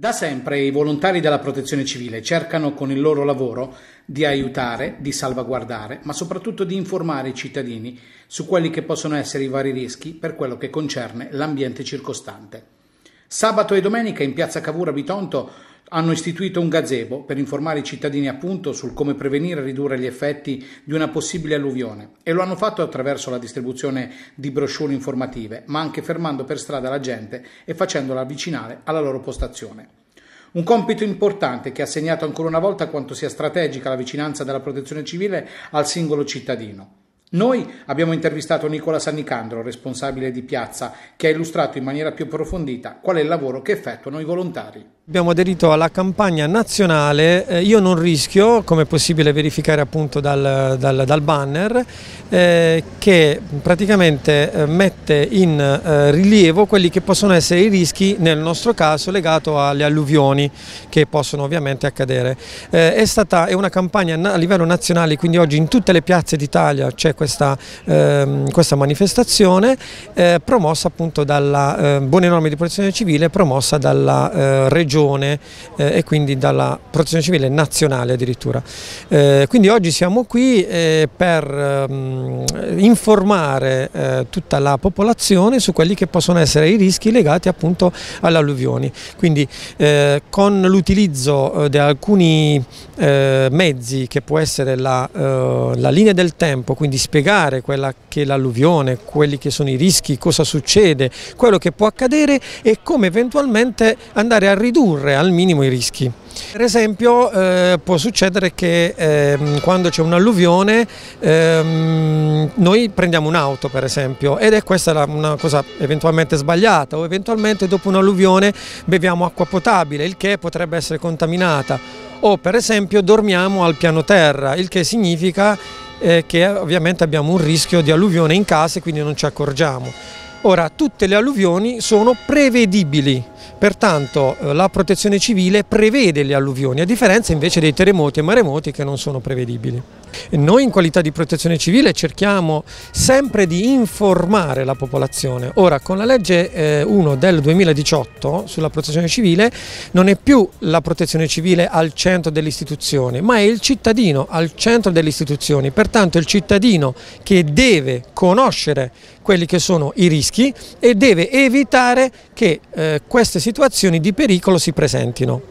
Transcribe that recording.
Da sempre i volontari della protezione civile cercano con il loro lavoro di aiutare, di salvaguardare, ma soprattutto di informare i cittadini su quelli che possono essere i vari rischi per quello che concerne l'ambiente circostante. Sabato e domenica in piazza Cavour a Bitonto hanno istituito un gazebo per informare i cittadini appunto sul come prevenire e ridurre gli effetti di una possibile alluvione e lo hanno fatto attraverso la distribuzione di brochure informative, ma anche fermando per strada la gente e facendola avvicinare alla loro postazione. Un compito importante che ha segnato ancora una volta quanto sia strategica la vicinanza della protezione civile al singolo cittadino. Noi abbiamo intervistato Nicola Sannicandro, responsabile di Piazza, che ha illustrato in maniera più approfondita qual è il lavoro che effettuano i volontari. Abbiamo aderito alla campagna nazionale eh, Io non rischio, come è possibile verificare appunto dal, dal, dal banner, eh, che praticamente eh, mette in eh, rilievo quelli che possono essere i rischi, nel nostro caso, legato alle alluvioni che possono ovviamente accadere. Eh, è stata è una campagna a livello nazionale, quindi oggi in tutte le piazze d'Italia c'è questa, ehm, questa, manifestazione eh, promossa appunto dalla eh, Buone Norme di Protezione Civile, promossa dalla Regione regione eh, e quindi dalla protezione civile nazionale addirittura. Eh, quindi oggi siamo qui eh, per ehm, informare eh, tutta la popolazione su quelli che possono essere i rischi legati appunto alle alluvioni. Quindi eh, con l'utilizzo eh, di alcuni mezzi che può essere la, la linea del tempo, quindi spiegare quella che è l'alluvione, quelli che sono i rischi, cosa succede, quello che può accadere e come eventualmente andare a ridurre ridurre al minimo i rischi. Per esempio eh, può succedere che eh, quando c'è un'alluvione ehm, noi prendiamo un'auto per esempio ed è questa una cosa eventualmente sbagliata o eventualmente dopo un'alluvione beviamo acqua potabile il che potrebbe essere contaminata o per esempio dormiamo al piano terra il che significa eh, che ovviamente abbiamo un rischio di alluvione in casa e quindi non ci accorgiamo. Ora, tutte le alluvioni sono prevedibili, pertanto eh, la protezione civile prevede le alluvioni, a differenza invece dei terremoti e maremoti che non sono prevedibili. Noi in qualità di protezione civile cerchiamo sempre di informare la popolazione. Ora con la legge 1 eh, del 2018 sulla protezione civile non è più la protezione civile al centro delle istituzioni ma è il cittadino al centro delle istituzioni. Pertanto è il cittadino che deve conoscere quelli che sono i rischi e deve evitare che eh, queste situazioni di pericolo si presentino.